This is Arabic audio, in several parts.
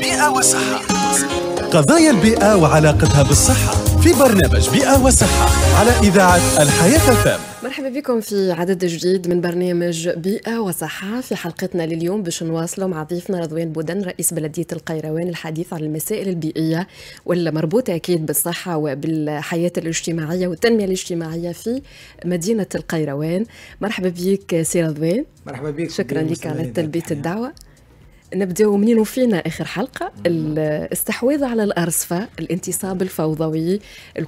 بيئة وصحة قضايا البيئة وعلاقتها بالصحة في برنامج بيئة وصحة على إذاعة الحياة فام مرحبا بكم في عدد جديد من برنامج بيئة وصحة في حلقتنا لليوم باش نواصلوا مع ضيفنا رضوان بودن رئيس بلدية القيروان الحديث عن المسائل البيئية والمربوطة أكيد بالصحة وبالحياة الاجتماعية والتنمية الاجتماعية في مدينة القيروان مرحبا بك سي رضوان مرحبا بك شكرا لك على تلبية الدعوة نبداو منين وفينا اخر حلقه الاستحواذ على الارصفه الانتصاب الفوضوي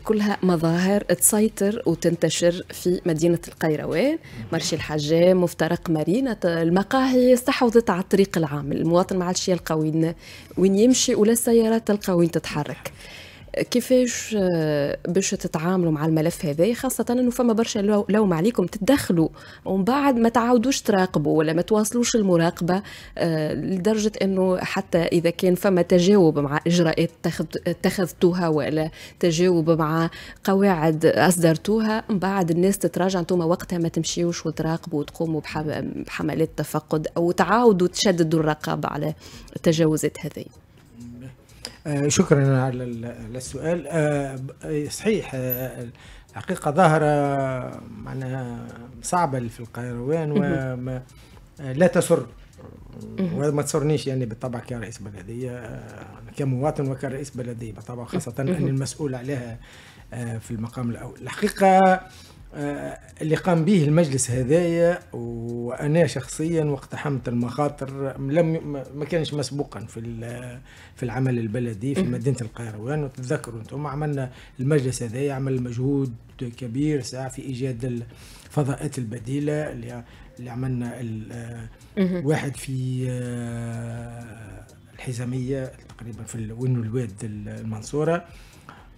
كلها مظاهر تسيطر وتنتشر في مدينه القيروان مرشي الحجام مفترق مارينا المقاهي استحوذت على الطريق العام المواطن ما عادش يلقى وين وين يمشي ولا السيارات تلقى وين تتحرك كيفاش آه، باش تتعاملوا مع الملف هذا خاصة أنه فما برشا لوم عليكم تتدخلوا ومن بعد ما تعاودوش تراقبوا ولا ما تواصلوش المراقبة آه، لدرجة أنه حتى إذا كان فما تجاوب مع إجراءات اتخذتوها ولا تجاوب مع قواعد أصدرتوها من بعد الناس تتراجع أنتم وقتها ما تمشيوش وتراقبوا وتقوموا بحملات تفقد أو تعاودوا تشددوا الرقابة على التجاوزات هذه آه، شكرا على السؤال آه، صحيح آه، الحقيقه ظاهره معناها صعبه في القيروان ولا تسر وما تسرنيش يعني بالطبع كرئيس بلديه كمواطن وكرئيس بلديه بالطبع خاصه ان المسؤول عليها في المقام الاول الحقيقه آه، اللي قام به المجلس هذايا وانا شخصيا وقت المخاطر لم ما كانش مسبوقا في في العمل البلدي في مدينه القيروان وتتذكروا انتم عملنا المجلس هذايا عمل مجهود كبير ساعه في ايجاد الفضاءات البديله اللي عملنا واحد في آه، الحزاميه تقريبا في وين الواد المنصوره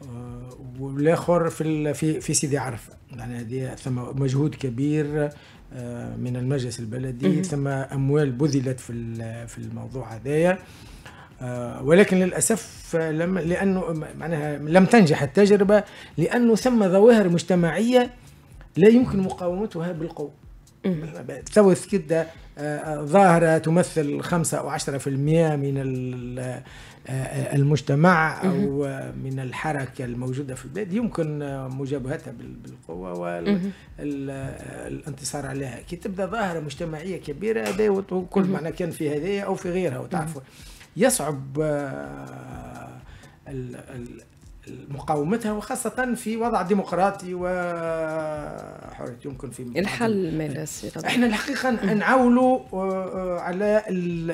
آه، والاخر في في في سيدي عرفه يعني هذه ثم مجهود كبير آه، من المجلس البلدي ثم اموال بذلت في في الموضوع هذايا آه، ولكن للاسف لم لانه معناها لم تنجح التجربه لانه ثم ظواهر مجتمعيه لا يمكن مقاومتها بالقوه ساوث كده آه، ظاهرة تمثل 5 أو 10% من آه، المجتمع أو من الحركة الموجودة في البلاد يمكن مجابهتها بالقوة والانتصار عليها كي تبدأ ظاهرة مجتمعية كبيرة هذا معنى كان في هذه أو في غيرها وتعرفوا يصعب آه، مقاومتها وخاصة في وضع ديمقراطي وحرية يمكن في الحل ماذا إيه. احنا الحقيقة نعاولوا آه، آه، على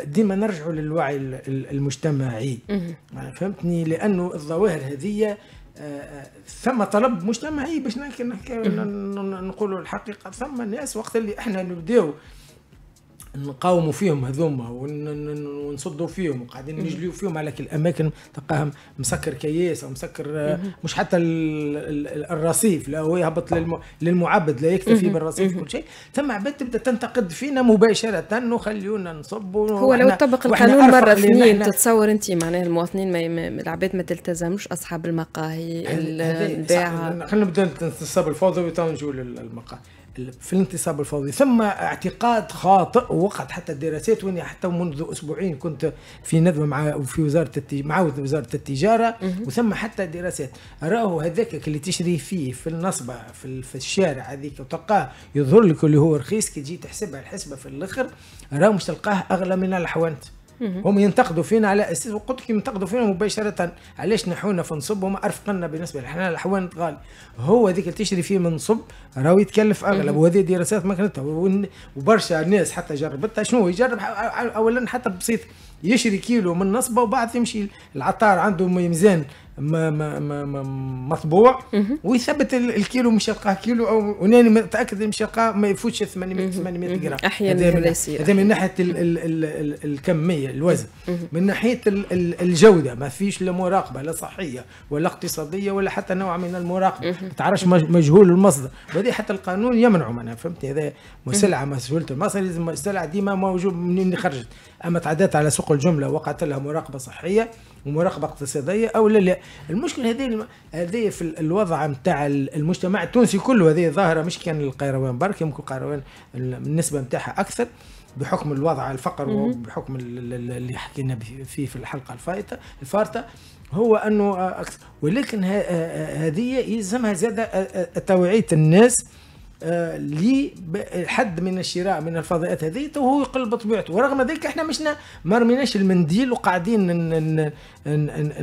ديما نرجعوا للوعي المجتمعي آه، فهمتني لأنه الظواهر هذه ثم طلب مجتمعي باش نقولوا الحقيقة ثم الناس وقت اللي احنا نبداو نقاوموا فيهم هذوما ونصدوا فيهم وقاعدين نجليو فيهم على كل الاماكن تلقاهم مسكر كياس او مسكر آه، مش حتى الرصيف لا هو يهبط آه. للمعبد لا يكتفي بالرصيف كل شيء ثم عباد تبدا تنتقد فينا مباشره وخليونا نصبوا هو لو طبق القانون مره اثنين تتصور انت معناها المواطنين ما العباد ما تلتزمش اصحاب المقاهي الباعه خلينا نبدا نصب الفوضى ونجوا للمقاهي في الانتصاب الفوضي ثم اعتقاد خاطئ وقعت حتى الدراسات واني حتى منذ اسبوعين كنت في ندوه مع في وزاره التج... مع وزاره التجاره وثم حتى دراسات راهو هذاك اللي تشري فيه في النصبه في, في الشارع هذيك وتلقاه يظهر لك اللي هو رخيص كي تجي تحسبها الحسبه في الاخر راهو مش تلقاه اغلى من الحوانت هم ينتقدوا فينا على اساس قلت لك ينتقدوا فينا مباشره علاش نحونا في نصب هم ارفقنا بالنسبه لحنا الاحوان غالي هو هذيك اللي تشري فيه من نصب راهو يتكلف اغلب وهذه دراسات ما كانتها وبرشا ناس حتى جربتها شنو يجرب اولا حتى بسيط يشري كيلو من نصبه وبعد يمشي العطار عنده ميزان ما ما ما ما مطبوع ويثبت الكيلو مش يلقاه كيلو او وانا متاكد مش يلقاه ما يفوتش 800 800 جرام احيانا هذا من ناحيه الـ الـ الـ الكميه الوزن من ناحيه الجوده ما فيش لا مراقبه لا صحيه ولا اقتصاديه ولا حتى نوع من المراقبه ما تعرفش مجهول المصدر وهذه حتى القانون يمنعه منها فهمتني هذا سلعه مسؤوله المصدر لازم السلعه ديما موجود منين خرجت اما تعدات على سوق الجمله وقعت لها مراقبه صحيه ومراقبه اقتصاديه او لا لا المشكل هذه هذه في الوضع نتاع المجتمع التونسي كله هذه ظاهره مش كان القيروان برك يمكن القيروان النسبه نتاعها اكثر بحكم الوضع الفقر وبحكم اللي حكينا فيه في الحلقه الفائته الفارته هو انه ولكن هذه يلزمها زاده توعيه الناس لحد من الشراء من الفضاءات هذه تو هو يقل بطبيعته ورغم ذلك احنا مشنا ما رميناش المنديل وقاعدين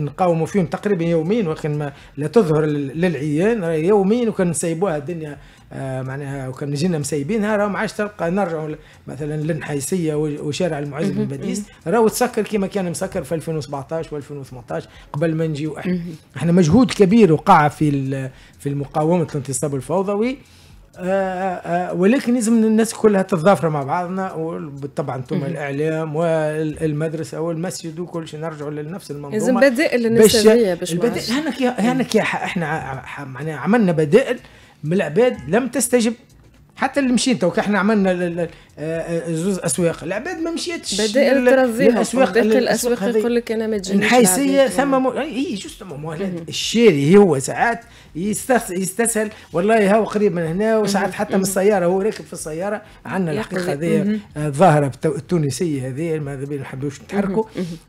نقاوموا فيهم تقريبا يومين ولكن ما لا تظهر للعيان يومين وكان نسيبوها الدنيا آه معناها وكان جينا مسيبينها راهو ما عادش تلقى نرجعوا مثلا للنحيسيه وشارع المعز بن باديس راهو تسكر كما كان مسكر في 2017 و 2018 قبل ما نجيو احنا احنا مجهود كبير وقع في في مقاومه الانتصاب الفوضوي آه، آه، آه، ولكن لازم الناس كلها تتضافر مع بعضنا وطبعا ثم الاعلام والمدرسه والمسجد وكل شيء نرجعوا لنفس المنظومه لازم بدائل للنسبيه باش هنا هنا احنا معناها عملنا بدائل من العباد لم تستجب حتى اللي مشيت توك احنا عملنا آه، آه، زوز اسواق العباد ما مشيتش بدائل ترزيها الاسواق الاسواق يقول لك انا ما تجينيش الحيسيه ثم مو... اي جوست الشاري هو ساعات يستس... يستسهل والله هو قريب من هنا وساعات حتى من السياره هو راكب في السياره عندنا الحقيقه هذه آه، الظاهره التونسيه هذه ماذا بيه نحبوش نتحركوا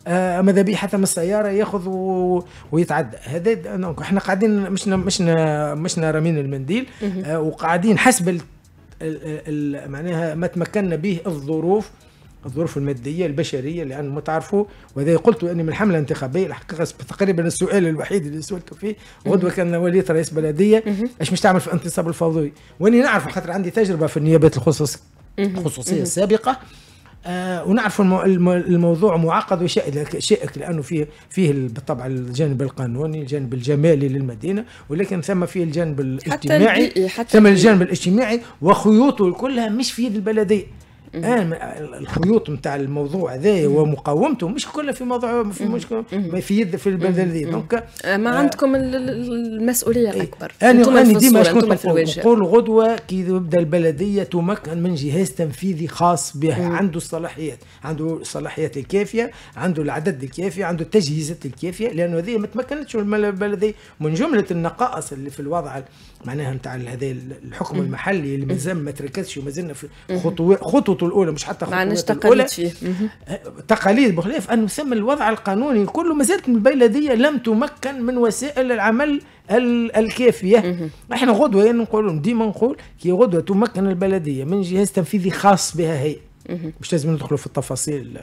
آه ماذا بيه حتى من السياره ياخذ و... ويتعدى هذا احنا قاعدين مش مش مش رامين المنديل آه وقاعدين حسب معناها ما تمكنا به الظروف الظروف الماديه البشريه لان ما تعرفوا وهذا قلت اني من الحمله الانتخابيه الحقيقه تقريبا السؤال الوحيد اللي سولت فيه غدوه كان وليت رئيس بلديه اش مش تعمل في الانتصاب الفوضوي واني نعرف خاطر عندي تجربه في النيابات الخصوصيه السابقه آه، ونعرف المو الموضوع معقد وشائك شائك لانه فيه فيه بالطبع الجانب القانوني الجانب الجمالي للمدينه ولكن ثم فيه الجانب الاجتماعي حتى, إيه، حتى ثم الجانب الاجتماعي وخيوطه كلها مش في يد البلديه انا آه، الخيوط نتاع الموضوع هذا ومقاومته مش كلها في موضوع في مشكل في يد في البلد هذه دونك آه، ما آه، عندكم المسؤوليه إيه. الاكبر انا انا ديما كنت نقول غدوه كي تبدا البلديه تمكن من جهاز تنفيذي خاص مم. عنده الصلاحيات عنده الصلاحيات الكافيه عنده العدد الكافي عنده التجهيزات الكافيه لانه هذه ما تمكنتش البلديه من جمله النقائص اللي في الوضع معناها نتاع هذا الحكم المحلي اللي مازال ما تركزش ومازلنا في خطوات خطوة الخطوط الاولى مش حتى معناش الاولى فيه تقاليد بخلاف انه ثم الوضع القانوني كله ما زالت البلديه لم تمكن من وسائل العمل الكافيه احنا غدوه يعني نقول ديما نقول كي غدوه تمكن البلديه من جهاز تنفيذي خاص بها هي مش لازم ندخلوا في التفاصيل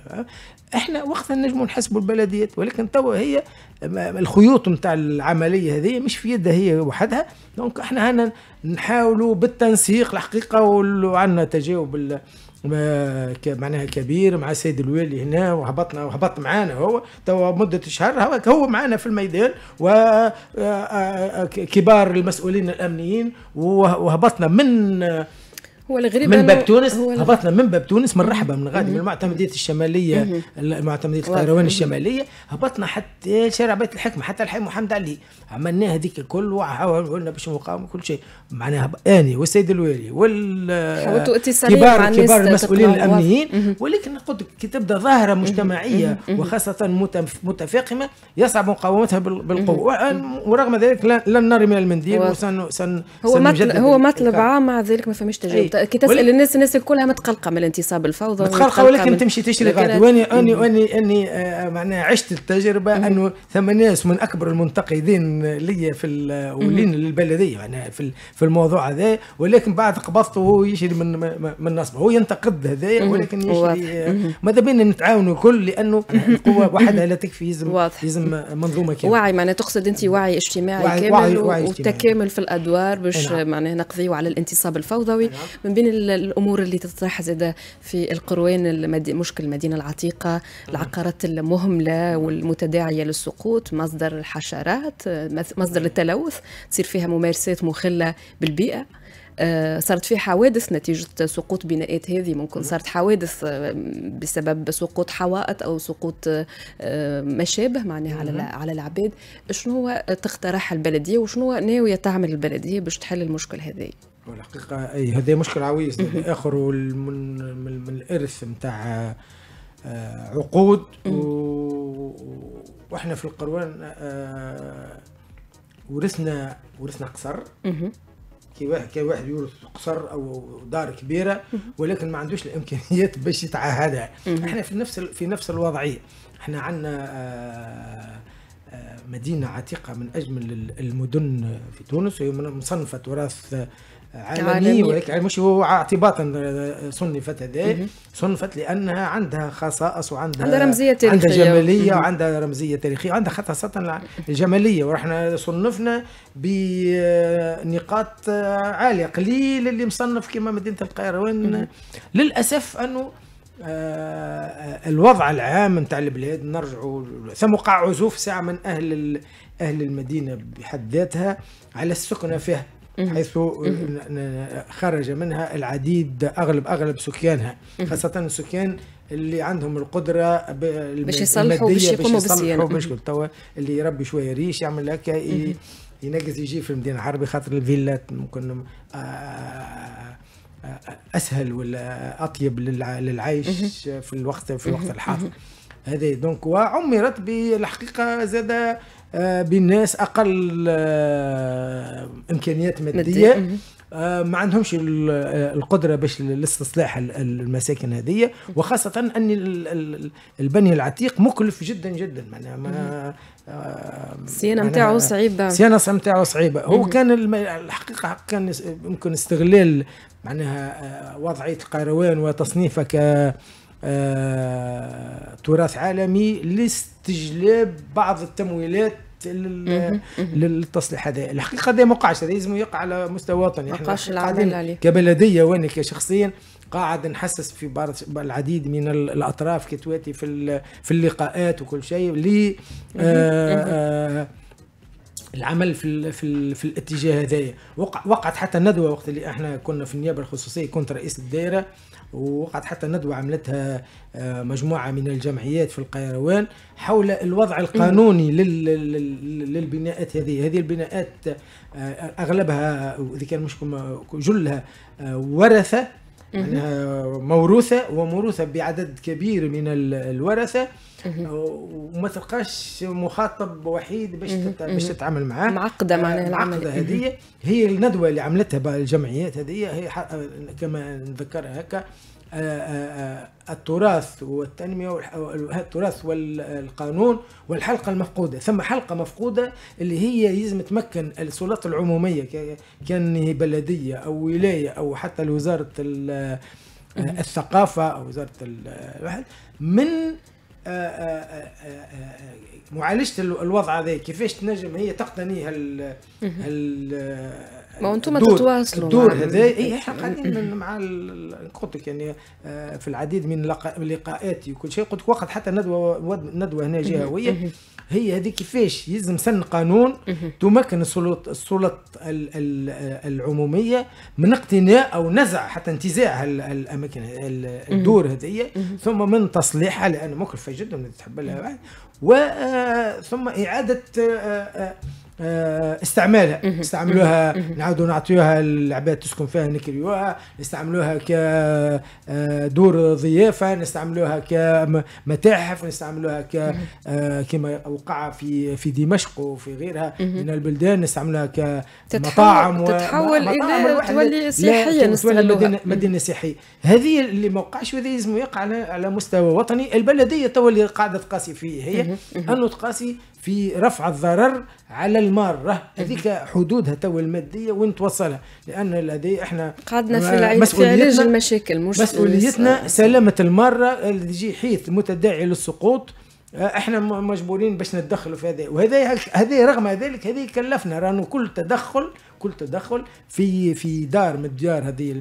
احنا وقتها نجموا نحسبوا البلديات ولكن توا هي الخيوط نتاع العمليه هذه مش في يدها هي وحدها دونك احنا هنا نحاولوا بالتنسيق الحقيقه وعندنا تجاوب معناها كبير مع سيد الوالي هنا وهبطنا وهبط معانا هو توا مده شهر هو معانا في الميدان وكبار آه، آه، آه، المسؤولين الامنيين وهبطنا من هو الغريب من باب تونس هبطنا من باب تونس من رحبه من غادي من المعتمديه الشماليه المعتمديه القيروان الشماليه هبطنا حتى شارع بيت الحكمه حتى الحي محمد علي عملناها هذيك الكل وعاونا باش نقاوم كل شيء معناها اني والسيد الوالي وال كبار كبار المسؤولين الامنيين ولكن قلت كي تبدا ظاهره مجتمعيه وخاصه متفاقمه يصعب مقاومتها بالقوه ورغم ذلك لن نرمي المنديل وسن هو مطلب هو مطلب عام مع ذلك ما فماش تجاوب كي تسال الناس الناس كلها متقلقه من الانتصاب الفوضى متقلقه ولكن من... تمشي تشري غادي واني اني اني اني آه، معناها عشت التجربه مم. انه ثم ناس من اكبر المنتقدين ليا في ولين للبلديه معناها في في الموضوع هذا ولكن بعد قبضته وهو يشري من من نصبه هو ينتقد هذا ولكن يشري آه، ماذا بينا نتعاونوا كل لانه القوه وحدها لا تكفي لازم لازم منظومه كامله وعي معناها تقصد انت وعي اجتماعي وعي كامل وعي وعي وتكامل في الادوار باش نعم. معناها نقضيو على الانتصاب الفوضوي نعم. من بين الامور اللي تطرح زاد في القروين المدي مشكل المدينه العتيقه العقارات المهمله والمتداعيه للسقوط مصدر الحشرات مصدر التلوث تصير فيها ممارسات مخله بالبيئه آه، صارت في حوادث نتيجة سقوط بناءات هذه ممكن صارت حوادث آه، بسبب سقوط حوائط أو سقوط آه، ما شابه معناها على على العباد شنو تقترح البلدية وشنو ناوية تعمل البلدية باش تحل المشكل هذه والحقيقه اي هذه مشكله عويص اخر من, من الارث نتاع آه، عقود و... واحنا في القروان آه، ورثنا ورثنا قصر كي واحد كي واحد يورث قصر او دار كبيره ولكن ما عندوش الامكانيات باش يتعهدها احنا في نفس في نفس الوضعيه احنا عندنا آه، مدينة عتيقة من أجمل المدن في تونس وهي مصنفة تراث عالمي, ولكن يعني مش هو اعتباطا آه، صنفت هذه صنفت لانها عندها خصائص وعندها عندها رمزيه تاريخيه عندها جماليه مم. وعندها رمزيه تاريخيه وعندها خاصه الجماليه ورحنا صنفنا بنقاط آه، عاليه قليل اللي مصنف كما مدينه القيروان للاسف انه آه، الوضع العام نتاع البلاد نرجعوا ثم وقع عزوف ساعه من اهل اهل المدينه بحد ذاتها على السكنه فيها حيث خرج منها العديد اغلب اغلب سكانها خاصه السكان اللي عندهم القدره باش يصلحوا باش يقوموا بالصيانه اللي يربي شويه ريش يعمل هكا ينقص يجي في المدينه الحربي خاطر الفيلات ممكن آه اسهل ولا اطيب للعيش في الوقت في الوقت الحاضر هذه دونك وعمرت بالحقيقه زاد آه، بالناس اقل آه، امكانيات ماديه آه، ما عندهمش آه، القدره باش لاستصلاح المساكن هذه وخاصه ان البني العتيق مكلف جدا جدا معناها ما الصيانه آه، نتاعو صعيبه الصيانه نتاعو صعيبه هو كان الحقيقه كان يمكن استغلال معناها وضعيه القيروان وتصنيفه ك تراث عالمي لاستجلاب بعض التمويلات للتصليح هذا الحقيقه هذا ما وقعش هذا لازم يقع على مستوى وطني قاعدين كبلديه وانا كشخصيا قاعد نحسس في العديد من الاطراف كتواتي في في اللقاءات وكل شيء اللي العمل في الـ في, الـ في الاتجاه هذايا وقع وقعت حتى ندوه وقت اللي احنا كنا في النيابه الخصوصيه كنت رئيس الدائره ووقعت حتى ندوه عملتها آه، مجموعه من الجمعيات في القيروان حول الوضع القانوني للبناءات هذه هذه البناءات آه، اغلبها اذا كان مش جلها آه، ورثه معناها موروثه وموروثه بعدد كبير من الورثه وما تلقاش مخاطب وحيد باش باش تتعامل معاه معقده معناها آه، العقده هذه هي الندوه اللي عملتها الجمعيات هذه هي كما نذكرها هكا آه، آه، آه، التراث والتنمية والتراث والقانون والحلقة المفقودة ثم حلقة مفقودة اللي هي لازم تمكن السلطات العمومية كان بلدية أو ولاية أو حتى وزارة الثقافة أو وزارة الواحد من معالجة الوضع هذا كيفاش تنجم هي تقتني هال ما انتم تتواصلوا الدور هذا اي احنا قاعدين مع قلت لك يعني آه، في العديد من لقاءاتي وكل شيء قلت وقت حتى ندوه ندوه هنا جهويه هي هذه كيفاش يلزم سن قانون تمكن السلط السلط العموميه من اقتناء او نزع حتى انتزاع الاماكن الدور هذه ثم من تصليحها لان مكلفه جدا تحب لها آه، ثم اعاده آه، آه، استعمالها استعملوها نعاودوا نعطيوها العباد تسكن فيها نكريوها نستعملوها كدور آه، ضيافه نستعملوها كمتاحف نستعملوها ك آه، كما وقع في في دمشق وفي غيرها من البلدان نستعملوها كمطاعم تتحول الى تولي سياحيه نستعملوها مدينه سياحيه هذه اللي ما وقعش وهذا لازم يقع على على مستوى وطني البلديه تولي قاعده تقاسي فيه هي انه تقاسي في رفع الضرر على الماره هذيك حدودها تو الماديه وين توصلها لان الذي احنا قعدنا في آه، العيد مسؤوليتنا المشاكل مش مسؤوليتنا سلامه الماره اللي تجي حيث متداعي للسقوط آه، احنا مجبورين باش ندخلوا في هذا وهذا هذا رغم ذلك هذه كلفنا رانو كل تدخل كل تدخل في في دار من الديار هذه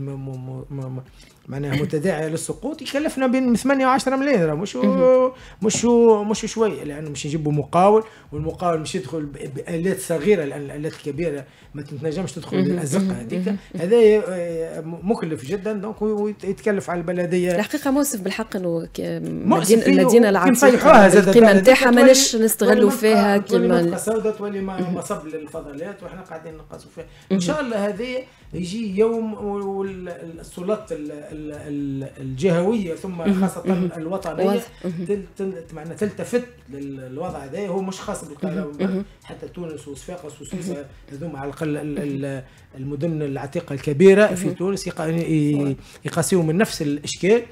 معناها متداعيه للسقوط يكلفنا بين 8 و10 ملايين مش مش مش شويه لانه مش يجيبوا مقاول والمقاول مش يدخل بالات صغيره لان الالات الكبيره ما تنجمش تدخل الازقه هذيك هذا آه، مكلف جدا دونك ويتكلف على البلديه الحقيقه مؤسف بالحق انه المدينه العاصمه القيمه نتاعها ماناش نستغلوا فيها كيما السوداء تولي مصب للفضلات واحنا قاعدين نقصوا فيها ان شاء الله هذه يجي يوم والسلطات الجهويه ثم خاصه الوطنيه معنا تلتفت للوضع هذا هو مش خاص بالقاهره حتى تونس وصفاقس وسوسه هذوما على الاقل المدن العتيقه الكبيره في تونس يقاسيهم من نفس الاشكال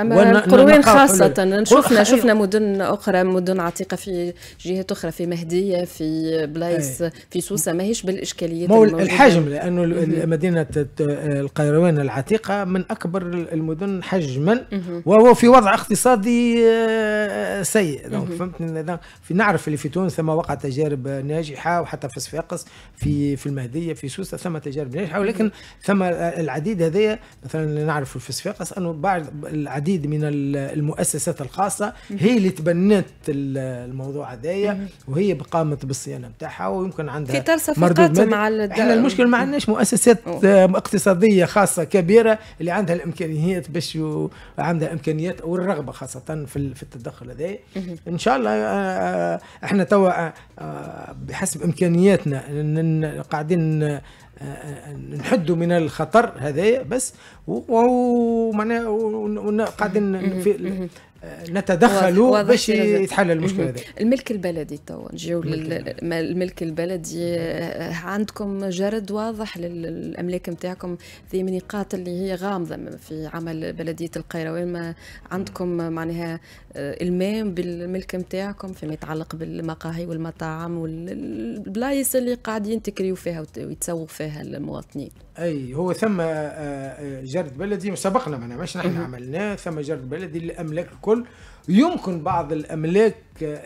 اما نعم، القروين خاصه شفنا شفنا مدن اخرى مدن عتيقه في جهات اخرى في مهديه في بلايص إيه. في سوسه ماهيش بالاشكاليات مو الحجم لانه مدينه القيروان العتيقه من اكبر المدن حجما وهو في وضع اقتصادي آه، سيء فهمتني نعرف اللي في تونس ثم وقع تجارب ناجحه وحتى في صفاقس في في المهديه في سوسه ثم تجارب ناجحه ولكن ثم العديد هذايا مثلا نعرف في صفاقس انه بعد العديد العديد من المؤسسات الخاصة هي اللي تبنت الموضوع هذايا وهي قامت بالصيانة نتاعها ويمكن عندها في اطار صفقات مع احنا المشكل ما عندناش مؤسسات أوه. آه، اقتصادية خاصة كبيرة اللي عندها الامكانيات باش عندها امكانيات والرغبة خاصة في في التدخل هذايا ان شاء الله آه، آه، احنا توا بحسب امكانياتنا قاعدين نحدوا من الخطر هذايا بس ومعناها قاعدين في نتدخلوا باش يتحل المشكله هذه الملك البلدي تو نجيو الملك البلدي آه، عندكم جرد واضح للاملاك نتاعكم في نقاط اللي هي غامضه في عمل بلديه القيروان ما عندكم معناها آه، المام بالملك نتاعكم فيما يتعلق بالمقاهي والمطاعم والبلايص اللي قاعدين تكريو فيها ويتسوق فيها المواطنين اي هو ثم آه، آه، جرد بلدي سبقنا معنا مش نحن عملناه ثم جرد بلدي للاملاك الكل يمكن بعض الاملاك آه،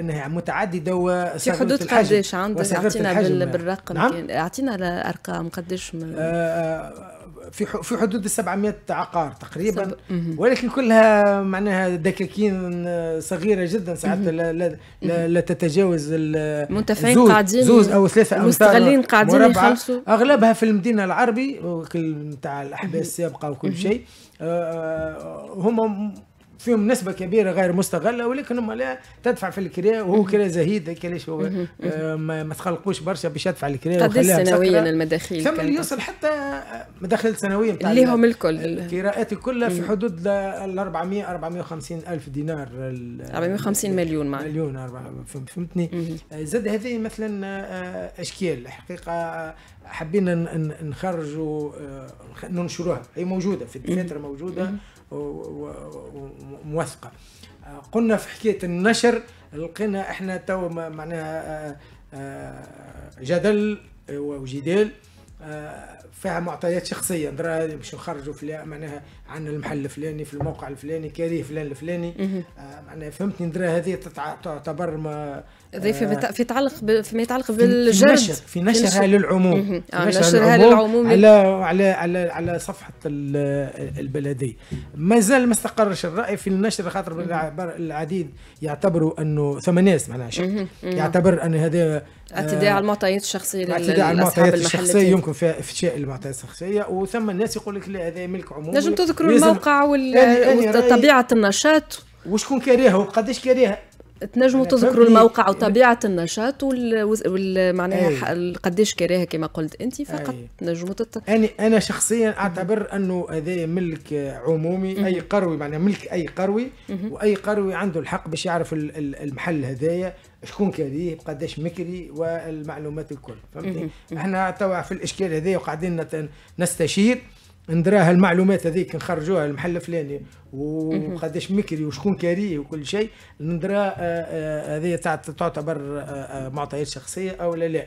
انها متعدده و في حدود قداش عندك اعطينا بالرقم نعم؟ اعطينا الارقام قداش من... آه في في حدود ال 700 عقار تقريبا ولكن كلها معناها دكاكين آه، صغيره جدا ساعات لا, لا, لا, لا تتجاوز المنتفعين قاعدين زوز او ثلاثه او مستغلين قاعدين يخلصوا اغلبها في المدينه العربي نتاع الاحباس السابقه وكل شيء آه، آه، هم فيهم نسبه كبيره غير مستغله ولكن هم لا تدفع في الكريا وهو كريا زهيد كلاش هو آه، ما تخلقوش برشا باش يدفع الكريا قد سنويا المداخيل ثم اللي يوصل حتى آه، مداخيل سنويه نتاع اللي هم الكل القراءات كلها في حدود ال 400 450 الف دينار 450 مليون معنا مليون فهمتني آه، زاد هذه مثلا اشكال الحقيقه حبينا نخرجوا ننشروها هي موجوده في الدفاتر موجوده موثقه آه، قلنا في حكايه النشر لقينا احنا تو معناها آه، آه، جدل وجدال فيها معطيات شخصيه نرى باش نخرجوا في معناها عندنا المحل الفلاني في الموقع الفلاني كاريه فلان الفلاني آه معناها فهمتني ندرا هذه تعتبر ما آه في يتعلق فيما يتعلق بالجرد في نشر في نشرها للعموم آه نشرها للعموم على على على على صفحه البلديه مازال ما استقرش الراي في النشر خاطر العديد يعتبروا انه ثم ناس معناها يعتبر ان هذا آه، اعتداء على المعطيات الشخصيه اعتداء على المعطيات الشخصيه يمكن فيها افشاء المعطيات الشخصيه وثم الناس يقول لك لا هذا ملك عمومي نجم تذكر تذكروا الموقع وطبيعه النشاط وشكون كاريها وقداش كاريها تنجموا تذكروا الموقع وطبيعه النشاط وال معناها قداش كاريها كما قلت انت فقط تنجموا تت... انا انا شخصيا اعتبر انه هذا ملك عمومي اي قروي معناها ملك اي قروي واي قروي عنده الحق باش يعرف المحل هذايا شكون كاريه قداش مكري والمعلومات الكل فهمتني احنا توا في الاشكال هذايا وقاعدين نستشير ندراها المعلومات هذيك نخرجوها المحل الفلاني وقداش مكري وشكون كاري وكل شيء ندرا آه، آه، هذه تعتبر آه، معطيات شخصيه او لا لا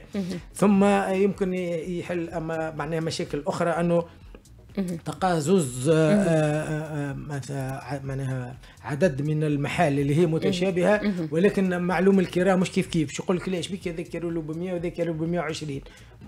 ثم يمكن يحل اما معناها مشاكل اخرى انه تقازز معناها عدد من المحال اللي هي متشابهه ولكن معلوم الكراء مش كيف كيف شو يقول لك ليش بك هذاك ب 100 وذاك 120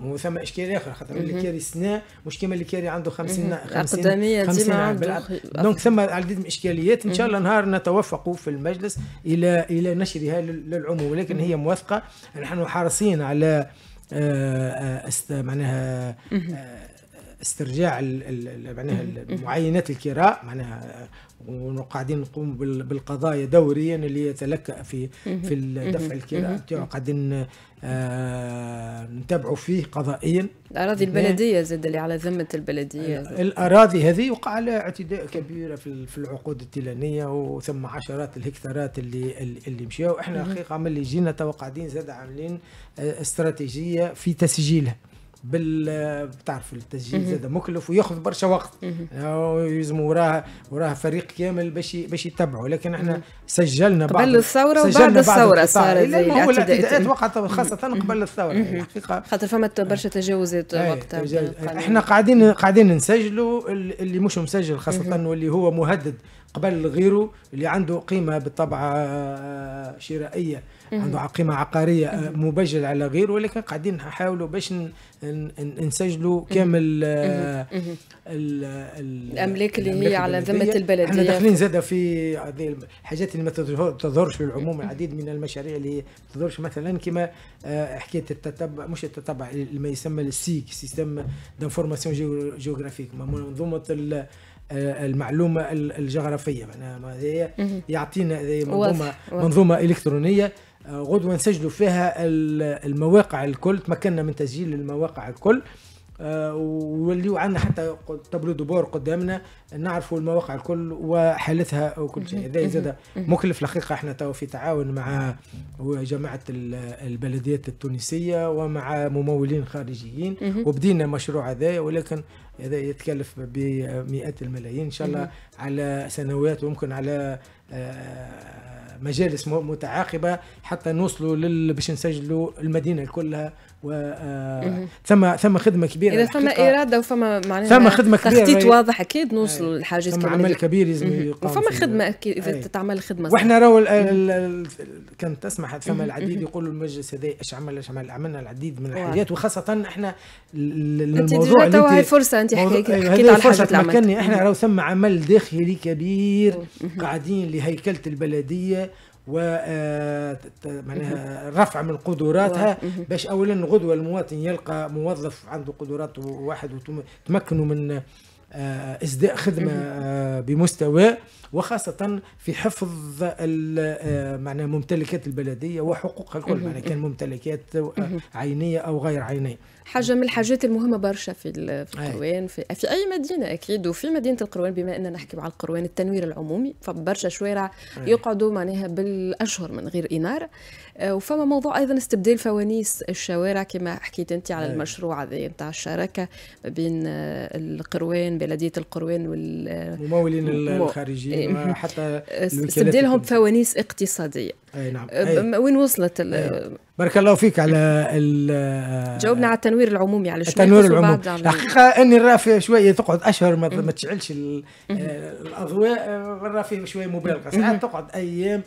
وثم اشكال اخر خاطر اللي كاري سنه مش كيما اللي كاري عنده 50 50 50 ديما دونك ثم العديد من الاشكاليات ان شاء الله نهار نتوفقوا في المجلس الى الى نشرها للعموم ولكن هي موثقه نحن حريصين على آه، آه، است معناها آه، استرجاع معناها معينات الكراء معناها وقاعدين نقوم بالقضايا دوريا اللي يتلكأ في في دفع الكراء قاعدين آه، نتابعوا فيه قضائيا الاراضي البلديه زاد اللي على ذمه البلديه الاراضي هذه وقع على اعتداء كبير في العقود التلانيه وثم عشرات الهكتارات اللي اللي مشاو احنا حقيقه ملي جينا توقع زاد عاملين آه، استراتيجيه في تسجيلها بال بتعرف التسجيل زاد مكلف وياخذ برشا وقت آه، يلزم وراه وراه فريق كامل باش باش يتبعوا لكن احنا سجلنا بعد قبل الثوره وبعد الثوره صارت زي الاعتداءات وقعت خاصه قبل الثوره يعني الحقيقه خاطر فما برشا تجاوزات إيه، وقتها احنا قاعدين قاعدين نسجلوا اللي مش مسجل خاصه واللي هو مهدد قبل غيره اللي عنده قيمه بالطبع آه، شرائيه عنده قيمه عقاريه آه، مبجل على غير ولكن قاعدين نحاولوا باش نسجلوا كامل آه، الاملاك اللي هي على ذمه البلديه احنا داخلين زاده في هذه الحاجات اللي ما تظهرش للعموم العديد من المشاريع اللي ما تظهرش مثلا كما آه، حكايه التتبع مش التتبع ما يسمى السيك سيستم دانفورماسيون جيوغرافيك منظومه المعلومه الجغرافيه معناها يعطينا منظومه منظومه الكترونيه غدوة نسجلوا فيها المواقع الكل تمكنا من تسجيل المواقع الكل آه، واللي عندنا حتى تابلو دبور قدامنا نعرفوا المواقع الكل وحالتها وكل شيء هذا زاد مكلف الحقيقه احنا تو في تعاون مع جماعه البلديات التونسيه ومع ممولين خارجيين وبدينا مشروع هذا ولكن هذا يتكلف بمئات الملايين ان شاء الله على سنوات وممكن على آه، مجالس متعاقبه حتى نوصلوا لل... باش نسجلوا المدينه كلها و آه، ثم ثم خدمه كبيره اذا ثم اراده وفما معناها ثم خدمه كبيره تخطيط واضح اكيد نوصلوا للحاجات ثم عمل كبير لازم يقام وفما خدمه اكيد اذا تتعمل خدمه واحنا راهو كانت تسمح ثم العديد يقولوا المجلس هذا اش عمل اش عمل عملنا العديد من الحاجات وخاصه احنا الموضوع انت توا فرصه انت حكيت على الحاجات اللي عملتها احنا راهو ثم عمل داخلي كبير قاعدين لهيكله البلديه و آه، معناها رفع من قدراتها باش اولا غدوه المواطن يلقى موظف عنده قدرات واحد وتمكنه من إسداء آه، خدمة آه، بمستوى وخاصة في حفظ آه، معنى ممتلكات البلدية وحقوقها الكل معنى كان ممتلكات عينية أو غير عينية حاجة من الحاجات المهمة برشا في القروان في, في أي مدينة أكيد وفي مدينة القروان بما أننا نحكي على القروان التنوير العمومي فبرشا شوارع يقعدوا معناها بالأشهر من غير إنارة وفما موضوع أيضا استبدال فوانيس الشوارع كما حكيت أنت على المشروع هذا نتاع الشراكة بين القروان بلديه القروان والممولين الخارجيين مو... حتى استبدالهم فوانيس اقتصاديه اي نعم أي. وين وصلت أيوة. بارك الله فيك على جاوبنا على التنوير العمومي على التنوير العمومي الحقيقه اني الرافيه شويه تقعد اشهر ما, تشعلش آه، الاضواء الرافيه آه، شويه مبالغه ساعات تقعد ايام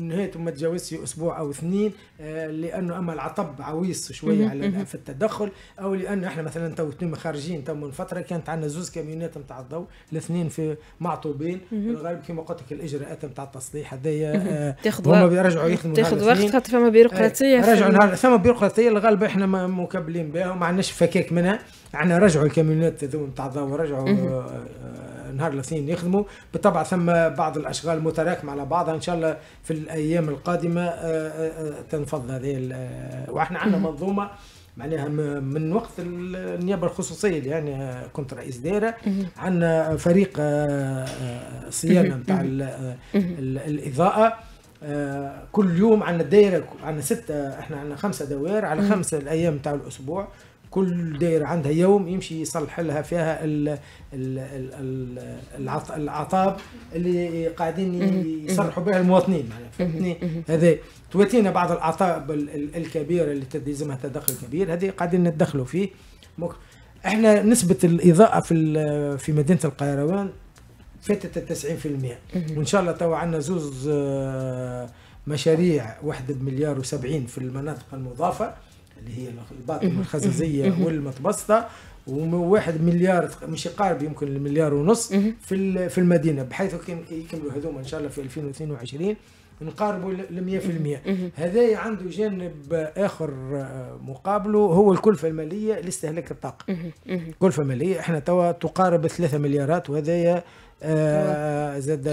نهايه ما تجاوزش اسبوع او اثنين آه، لانه اما العطب عويص شويه على في التدخل او لانه احنا مثلا تو خارجين تو من فتره كانت عندنا زوز كاميرات الكاميونات نتاع الضوء الاثنين في معطوبين الغالب كما قلت لك الاجراءات نتاع التصليح هذايا آه، تاخذ هما بيرجعوا يخدموا تاخذ وقت خاطر فما بيروقراطيه آه، رجعوا فما ثم بيروقراطيه الغالب احنا مكبلين بها وما عندناش فكاك منها عندنا رجعوا الكاميونات هذوما نتاع الضوء رجعوا آه، نهار الاثنين يخدموا بالطبع ثم بعض الاشغال متراكمه على بعضها ان شاء الله في الايام القادمه تنفض هذه واحنا عندنا منظومه معناها من وقت النيابه الخصوصيه اللي يعني كنت رئيس دائره عندنا فريق آه، آه، صيانه نتاع الاضاءه آه، كل يوم عندنا دائره عندنا سته احنا عندنا خمسه دوائر على خمسه الايام نتاع الاسبوع كل داير عندها يوم يمشي يصلح لها فيها ال ال العطاب اللي قاعدين يصرحوا بها المواطنين فهمتني هذا تواتينا بعض العطاب الكبيرة اللي تلزمها تدخل كبير هذه قاعدين ندخلوا فيه احنا نسبة الإضاءة في في مدينة القيروان فاتت ال 90% وان شاء الله تو عندنا زوز آه، مشاريع واحدة بمليار و70 في المناطق المضافة اللي هي الباطنة الخزازية والمتبسطة وواحد مليار مش يقارب يمكن المليار ونص في في المدينه بحيث يكملوا هذوما ان شاء الله في 2022 نقاربوا ل 100% هذا عنده جانب اخر آه، مقابله هو الكلفه الماليه لاستهلاك الطاقه كلفه ماليه احنا توا تقارب 3 مليارات وهذايا آه، زاد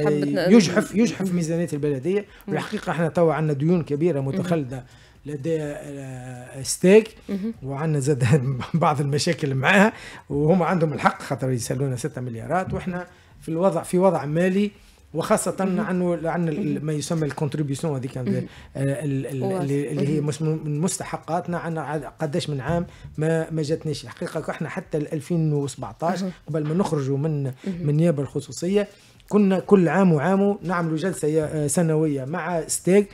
يجحف يجحف ميزانيه البلديه والحقيقه احنا توا عندنا ديون كبيره متخلده لدي آه، ستيك وعندنا زاد بعض المشاكل معاها وهم عندهم الحق خاطر يسالونا 6 مليارات واحنا في الوضع في وضع مالي وخاصة عنه عن ما يسمى الكونتريبيسيون هذيك آه، اللي هي من مستحقاتنا عندنا قداش من عام ما ما جاتناش الحقيقة احنا حتى 2017 قبل ما نخرجوا من من نيابة الخصوصية كنا كل عام وعام نعملوا جلسه آه، سنويه مع ستيك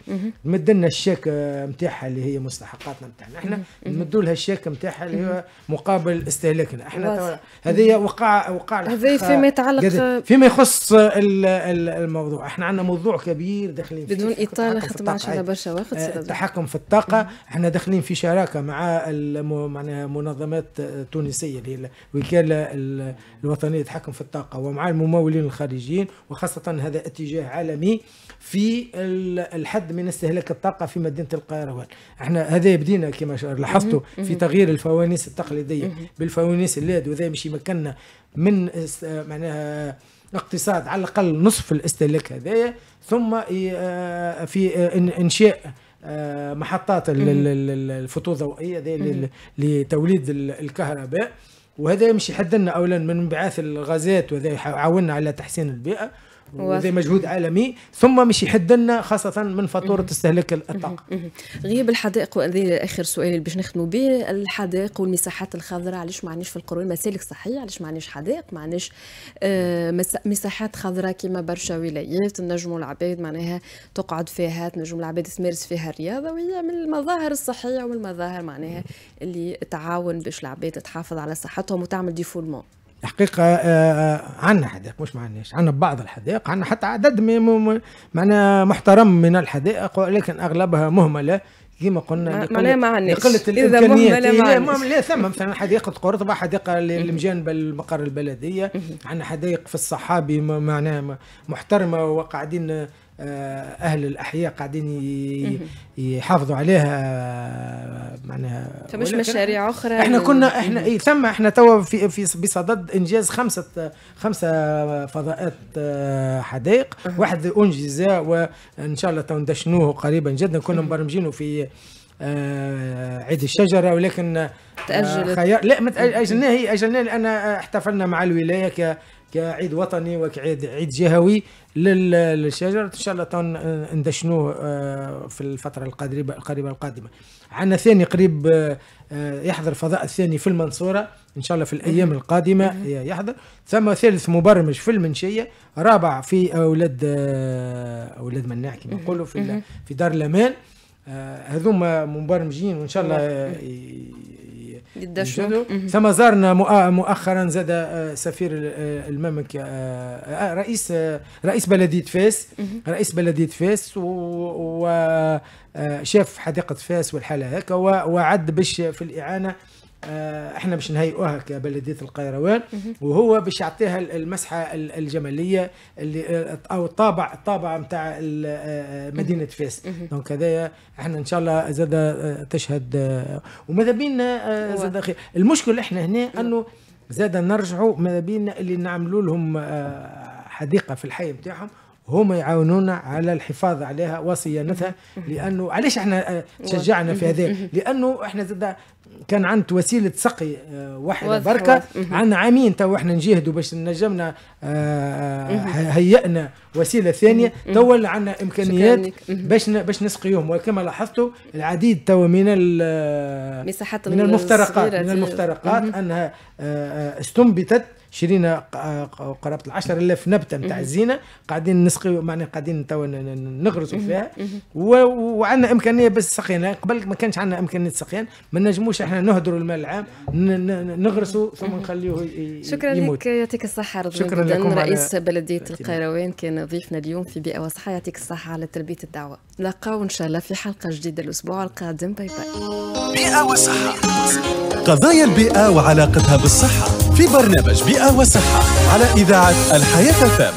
نمد لنا الشيك نتاعها آه، اللي هي مستحقاتنا نتاعنا احنا نمدوا لها الشيك نتاعها اللي هو مقابل استهلاكنا احنا هذه وقع وقع هذه فيما يتعلق فيما يخص الموضوع احنا عندنا موضوع كبير داخلين فيه بدون اطاله خاطر ما برشا وقت آه، التحكم في الطاقه احنا داخلين في شراكه مع معناها منظمات التونسيه اللي هي الوكاله الوطنيه للتحكم في الطاقه ومع الممولين الخارجيين المستهلكين وخاصة هذا اتجاه عالمي في الحد من استهلاك الطاقة في مدينة القيروان احنا هذا بدينا كما لاحظتوا في تغيير الفوانيس التقليدية بالفوانيس الليد وذا مش يمكننا من معناها اقتصاد على الاقل نصف الاستهلاك هذايا ثم آه، في انشاء آه، محطات الفوتوضوئيه لتوليد الكهرباء وهذا يمشي حدنا اولا من انبعاث الغازات وهذا يعاوننا على تحسين البيئه وذي مجهود عالمي ثم مش يحد لنا خاصه من فاتوره استهلاك الطاقه غياب الحدائق وهذا اخر سؤال اللي باش نختموا به الحدائق والمساحات الخضراء علاش ما عندناش في القرون مسالك صحيه علاش ما عندناش حدائق ما عندناش آه، مساحات خضراء كما برشا ولايات نجموا العباد معناها تقعد فيها تنجم العباد تمارس فيها الرياضه وهي من المظاهر الصحيه ومن المظاهر معناها اللي تعاون باش العباد تحافظ على صحتهم وتعمل ديفولمون الحقيقة آه، آه، عندنا حدائق مش معناش عنا عندنا بعض الحدائق عندنا حتى عدد معنا محترم من الحدائق ولكن أغلبها مهملة كما قلنا معناها لقلة الإمكانيات إذا مهملة لا إيه، ثم مثلا حديقة قرطبة حديقة اللي مجانبة المقر البلدية عندنا حدائق في الصحابي معناها محترمة وقاعدين آه، اهل الاحياء قاعدين يحافظوا عليها آه، معناها مش مشاريع اخرى احنا كنا احنا اي ثم احنا توا في, في بصدد انجاز خمسه خمسه فضاءات آه، حدائق واحد انجز وان شاء الله تو ندشنوه قريبا جدا كنا مبرمجينه في آه عيد الشجره ولكن تأجل آه لا ما اجلناه هي اجلناه لان احتفلنا مع الولايه كعيد وطني وكعيد عيد جهوي للشجر ان شاء الله آه، ندشنوه آه، في الفتره القريبه القريبه القادمه عندنا ثاني قريب آه، يحضر فضاء الثاني في المنصوره ان شاء الله في الايام القادمه يحضر ثم ثالث مبرمج في المنشيه رابع في اولاد اولاد مناع كما نقولوا في في دار الامان هذوما مبرمجين وان شاء الله ثم زارنا مؤخرا زاد آه، سفير آه، المملكه آه، رئيس رئيس بلديه فاس رئيس بلديه فاس وشاف حديقه فاس والحاله هكا وعد باش في الاعانه آه، احنا باش نهيئوها كبلديه القيروان وهو باش يعطيها المسحه الجماليه اللي آه، او الطابع الطابع نتاع آه، مدينه فاس دونك هذايا احنا ان شاء الله زاد تشهد وماذا بينا زاد خير المشكل احنا هنا انه زاد نرجعوا ماذا بينا اللي نعملوا لهم حديقه في الحي نتاعهم هم يعاونونا على الحفاظ عليها وصيانتها لانه علاش احنا تشجعنا آه، في هذا لانه احنا زاد كان عند وسيله سقي آه، واحده بركه عندنا عامين تو احنا نجهدوا باش نجمنا آه، هيئنا وسيله ثانيه تو عندنا امكانيات باش باش نسقيهم وكما لاحظتوا العديد تو من من المفترقات من المفترقات انها استنبتت شرينا قرابه العشر 10000 نبته نتاع الزينه قاعدين نسقي معنا قاعدين توا نغرسوا فيها وعندنا امكانيه بس سقينا قبل ما كانش عندنا امكانيه سقيان ما نجموش احنا نهدروا الماء العام نغرسوا ثم نخليوه شكرا لك يعطيك الصحه رضي شكرا لكم رئيس بلديه القيروان كان ضيفنا اليوم في بيئه وصحه يعطيك الصحه على تلبيه الدعوه نلقاو ان شاء الله في حلقه جديده الاسبوع القادم باي باي بيئه وصحه قضايا البيئه وعلاقتها بالصحه في برنامج بيئة وصحة على إذاعة الحياة فام